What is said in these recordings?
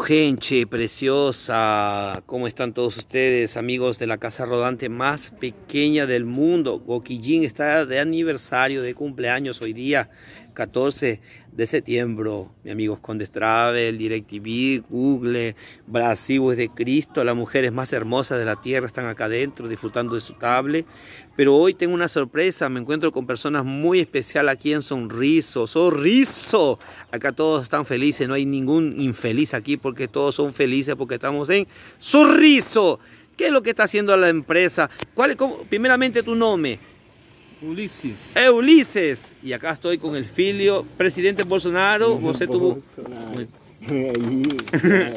Gente preciosa, ¿cómo están todos ustedes, amigos de la casa rodante más pequeña del mundo? Gokijin está de aniversario, de cumpleaños hoy día. 14 de septiembre, mi amigos Condes Travel, DirecTV, Google, Brasil es de Cristo, las mujeres más hermosas de la tierra están acá adentro disfrutando de su table. Pero hoy tengo una sorpresa, me encuentro con personas muy especial aquí en Sonriso, Sonriso. Acá todos están felices, no hay ningún infeliz aquí porque todos son felices porque estamos en Sonriso. ¿Qué es lo que está haciendo la empresa? ¿Cuál, cómo? primeramente tu nombre Ulises. Eh, Ulises. Y acá estoy con el filio. Presidente Bolsonaro, José tuvo... Bolsonaro.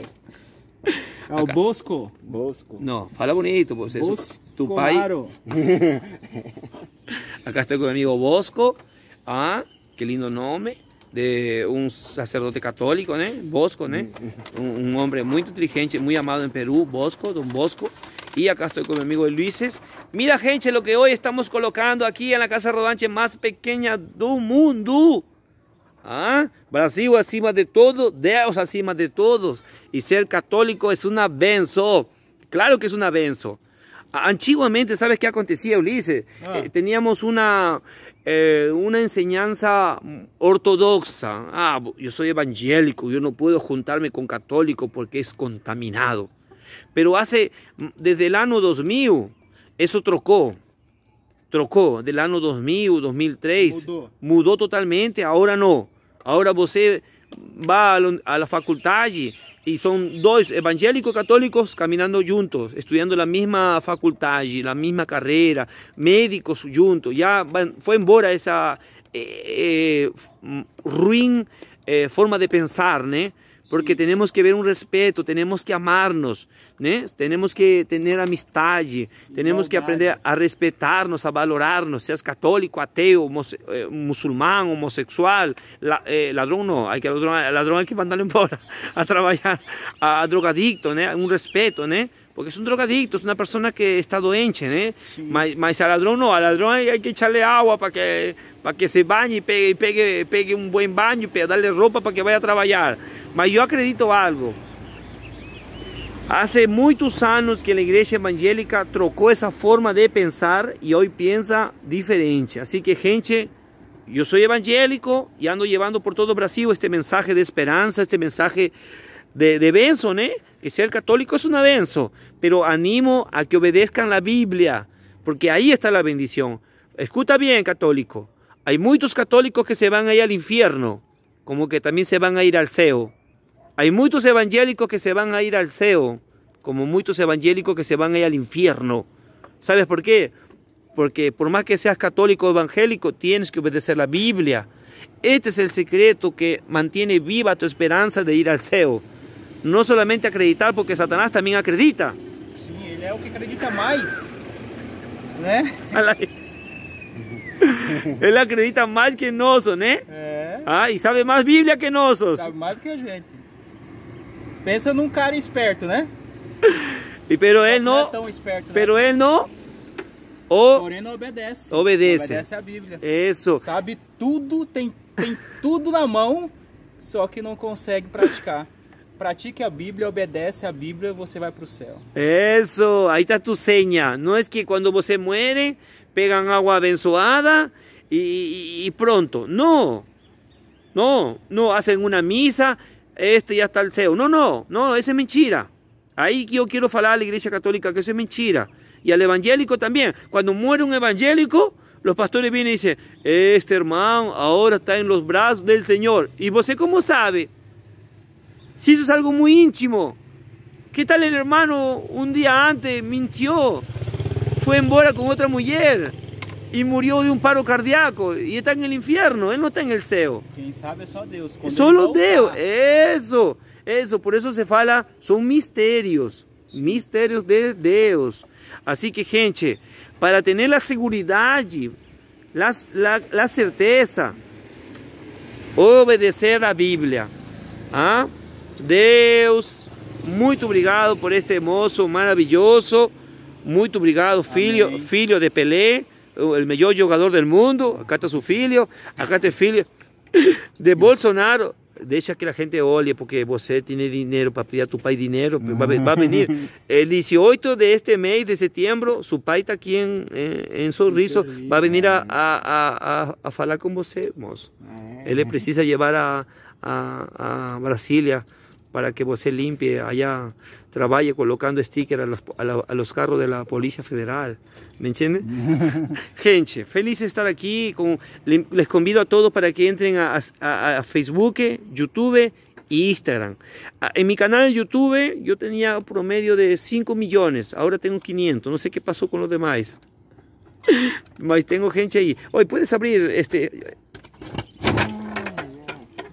Bosco. Bosco. No, fala bonito, Bosco pues, tu pai. Acá estoy con mi amigo Bosco. Ah, qué lindo nombre. De un sacerdote católico, ¿eh? Bosco, ¿eh? Mm. Un, un, hombre muy inteligente, muy amado en Perú, Bosco, don Bosco. Y acá estoy con mi amigo Luises. Mira, gente, lo que hoy estamos colocando aquí en la casa rodanche más pequeña del mundo. ¿Ah? Brasil acima de todo, Dios acima de todos. Y ser católico es una benzo. Claro que es una benzo. Antiguamente, ¿sabes qué acontecía, Ulises? Ah. Eh, teníamos una, eh, una enseñanza ortodoxa. Ah, yo soy evangélico, yo no puedo juntarme con católico porque es contaminado. Pero hace, mm, desde el año 2000, eso trocó. Trocó, del año 2000, 2003. Mudó. totalmente, ahora no. Ahora usted va a la facultad y son dos evangélicos católicos caminando juntos, estudiando la misma facultad, la misma carrera, médicos juntos. Ya fue embora esa eh, eh, mm, ruin eh, forma de pensar, porque tenemos que ver un respeto, tenemos que amarnos, ¿eh? tenemos que tener amistad, tenemos que aprender a respetarnos, a valorarnos, seas católico, ateo, eh, musulmán, homosexual, eh, ladrón no, hay que ladrón, ladrón hay que mandarlo embora a trabajar, a, drogadicto, un respeto, ¿no? porque es un drogadicto, es una persona que está doenche, ¿eh? Sí. Mas al ladrón no, al ladrón hay, que echarle agua para que, para que se bañe y pegue, pegue, pegue un buen baño, para darle ropa para que vaya a trabajar. Mas yo acredito algo. Hace muchos años que la iglesia evangélica trocó esa forma de pensar y hoy piensa diferente. Así que gente, yo soy evangélico y ando llevando por todo Brasil este mensaje de esperanza, este mensaje de, de Benson, ¿eh? que ser católico es un abenzo, pero animo a que obedezcan la Biblia, porque ahí está la bendición. Escuta bien, católico. Hay muchos católicos que se van a ir al infierno, como que también se van a ir al CEO. Hay muchos evangélicos que se van a ir al CEO, como muchos evangélicos que se van a ir al infierno. ¿Sabes por qué? Porque por más que seas católico o evangélico, tienes que obedecer la Biblia. Este es el secreto que mantiene viva tu esperanza de ir al CEO. não somente acreditar, porque Satanás também acredita. Sim, ele é o que acredita mais. Né? ele acredita mais que nós, né? ¿eh? É. Ah, e sabe mais Bíblia que nós. Sabe mais que a gente. Pensa num cara esperto, né? E pero ele não, não é tão esperto, né? pero ele não o Porém não obedece. Obedece. Obedece a Bíblia. Isso. Sabe tudo, tem tem tudo na mão, só que não consegue praticar. pratique a Bíblia, obedece a Bíblia, você vai para el Cielo. Eso, ahí está tu seña No es que cuando você muere, pegan agua abençoada y pronto. No, no, no hacen una misa, este ya está el céu. no, no, no isso é mentira. yo quiero hablar falar la Iglesia Católica que eso es mentira. Y al evangélico también. Cuando muere un evangélico, los pastores vienen y dicen, este hermano ahora está en los brazos del Señor. ¿Y vos cómo sabe? Si eso es algo muy íntimo. ¿Qué tal el hermano un día antes mintió? Fue en con otra mujer y murió de un paro cardíaco y está en el infierno, él no está en el ceo. ¿Quién sabe solo Dios. Solo Dios. eso, eso, por eso se fala, son misterios, misterios de Dios. Así que gente, para tener la seguridad, la, la, la certeza, obedecer la Biblia. ¿ah? Deus, muito obrigado por este hermoso, maravilloso. Muito obrigado, filho, de Pelé, el mejor jugador del mundo. Acá está su filho, acá está filho de Bolsonaro. Deja que la gente olhe, porque você tiene dinero para pedir a tu pai dinero. Va a venir. El 18 de este mes de septiembre. Su pai está aquí en sonrisa. Va Sorriso, vai a, a, a, hablar falar com você, Él Ele precisa llevar a, Brasilia. a para que você limpie allá, trabaje colocando stickers a los, carros de la Policía Federal. ¿Me entienden? Gente, feliz de estar aquí. les convido a todos para que entren a, Facebook, YouTube y Instagram. En mi canal de YouTube yo tenía un promedio de 5 millones, ahora tengo 500, no sé qué pasó con los demás. Mas tengo gente ahí. Hoy puedes abrir este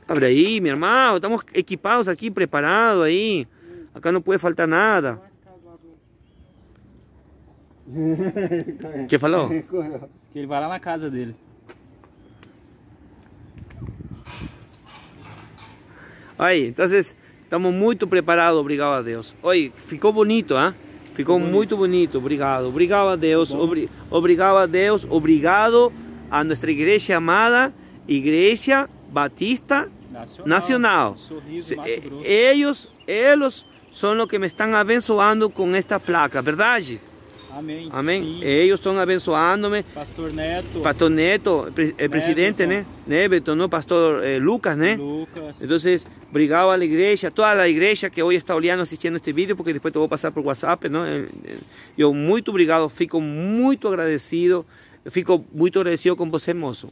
Abre ahí, mi hermano. Estamos equipados aquí, preparados ahí. Acá no puede faltar nada. ¿Qué faló? Que él va a la casa él. Ahí, entonces, estamos muy preparados, obrigado a Dios. Oye, ficó bonito, ¿ah? Ficou muy bonito, obrigado. Obrigado a Dios, obrigado a Dios, obrigado a nuestra iglesia amada, iglesia Batista Nacional. Nacional. Sorriso, eh, ellos, ellos que me estão abençoando com esta placa, verdade? Amém. Amém. Sim. estão abençoando me. Pastor Neto. Pastor Neto, el presidente, né? Neto, não? Pastor eh, Lucas, né? Lucas. Então, obrigado a igreja, toda a igreja que hoje está olhando assistindo este vídeo, porque depois eu vou passar por WhatsApp, né? Eu eh, eh, muito obrigado, fico muito agradecido, fico muito agradecido com você, moço.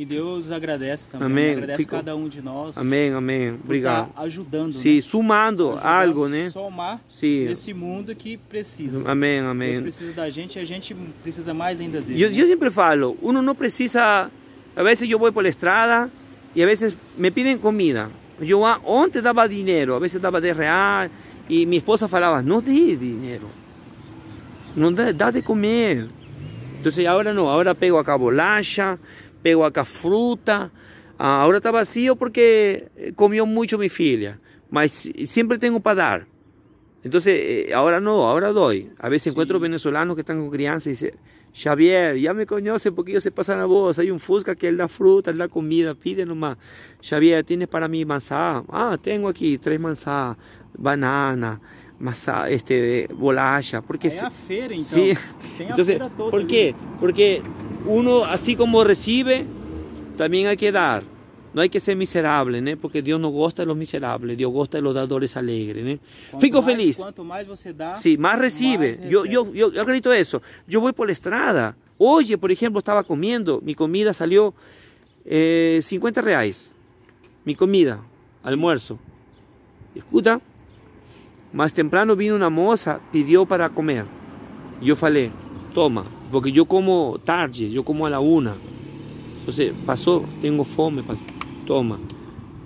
E Deus agradece também. Amém. Né? Agradece Fico... cada um de nós. Amém, amém. Obrigado. Tá ajudando. Sim, né? sumando ajudando algo, né? Somar Sim. nesse mundo que precisa. Amém, amém. Deus precisa da gente e a gente precisa mais ainda dele. Eu, né? eu sempre falo, um não precisa... Às vezes eu vou pela estrada e às vezes me pedem comida. Eu ah, ontem dava dinheiro, a vezes dava 10 reais e minha esposa falava, não dê dinheiro, não dá, dá de comer. se agora não, agora pego a bolacha, pego acá fruta. Ah, ahora está vacío porque eh, comió mucho mi filia mas siempre tengo para dar. Entonces, eh, ahora no, ahora doy. A veces encuentro venezolanos que están con crianza y dicen, Xavier, ya me conoce porque yo se pasan la voz. Hay un Fusca que él da fruta, él da comida, pide nomás. Xavier, ¿tienes para mí manzana? Ah, tengo aquí tres manzanas, banana, masa, este, bolacha. Porque, es feira, Sí. entonces, ¿Por qué? Porque uno así como recibe, también hay que dar. No hay que ser miserable, Porque Dios no gosta de los miserables, Dios gosta de los dadores alegres, Fico feliz. Cuanto más más recibe. yo, yo, yo, eso. Yo voy por la estrada. Oye, por ejemplo, estaba comiendo, mi comida salió 50 eh, reais. Mi comida, almuerzo. Escuta, más temprano vino una moza, pidió para comer. Yo fale toma, porque yo como tarde, yo como a la una. Entonces, pasó, tengo fome, toma,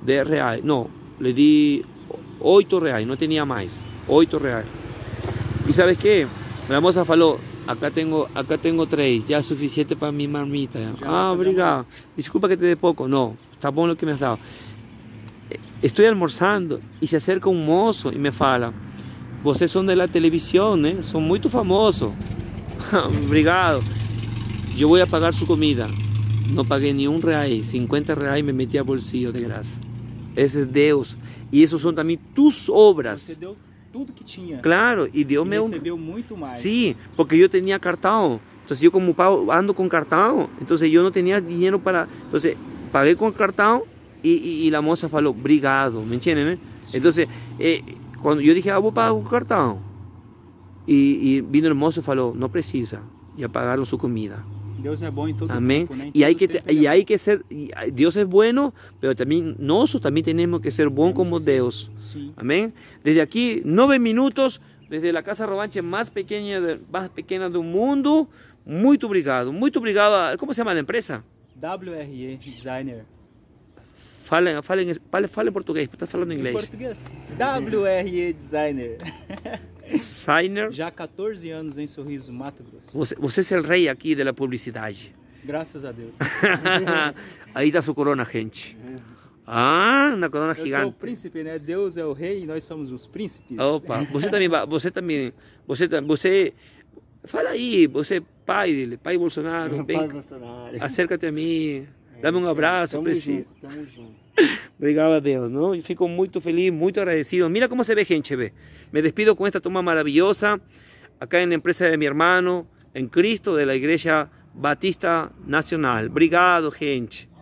de reales, No, le di 8 reales, no tenía más, 8 reales. ¿Y sabes qué? La moza faló, acá tengo, acá tengo 3, ya es suficiente para mi marmita. ah, obrigado. Disculpa que te dé poco. No, está bueno lo que me has dado. Eh, estoy almorzando y se acerca un mozo y me fala, ustedes son de la televisión, ¿eh? son muy famosos. brigado, Yo voy a pagar su comida. No pagué ni un real, 50 real me metí a bolsillo de grasa. Ese es Dios. Y esos son también tus obras. Claro, y Dios me... muito sí, porque yo tenía cartón. Entonces, yo como pago, ando con cartón. Entonces, yo no tenía dinero para. Entonces, pagué con cartón y la moza a brigado, falou, me entienden, eh? entonces eh, cuando yo dije, eu disse, ah, vou pagar com cartão. Y vino vino mozo y falou: no precisa. Y apagaron su comida. Dios es bueno en todo Amém. ¿no? Amén. y, hay que y hay que ser Dios es bueno, pero también nosotros tenemos tenemos que ser buenos como Dios. Amén. Desde aquí, nueve minutos desde la casa Robanche más pequeña más pequeña del mundo. Muy obrigado. muy obrigado. ¿Cómo se llama la empresa? WRE Designer. Falen, falen, portugués, portugués, português, está hablando inglés. En portugués. WRE Designer. Sainer. Já há 14 anos em Sorriso, Mato Grosso. Você, você é o rei aqui da publicidade. Graças a Deus. Aí dá tá sua corona, gente. Ah, na corona eu gigante. Eu sou o príncipe, né? Deus é o rei e nós somos os príncipes. Opa, você também, você também, você você fala aí, você é pai dele, pai Bolsonaro, Meu bem, pai Bolsonaro. acerca-te a mim, dá-me um abraço, tamo preciso. Junto, tamo junto. Gracias a no, ¿no? fico muy feliz, muy agradecido. Mira cómo se ve, gente, ve. Me despido con esta toma maravillosa acá en la empresa de mi hermano, en Cristo, de la Iglesia Batista Nacional. Obrigado, gente.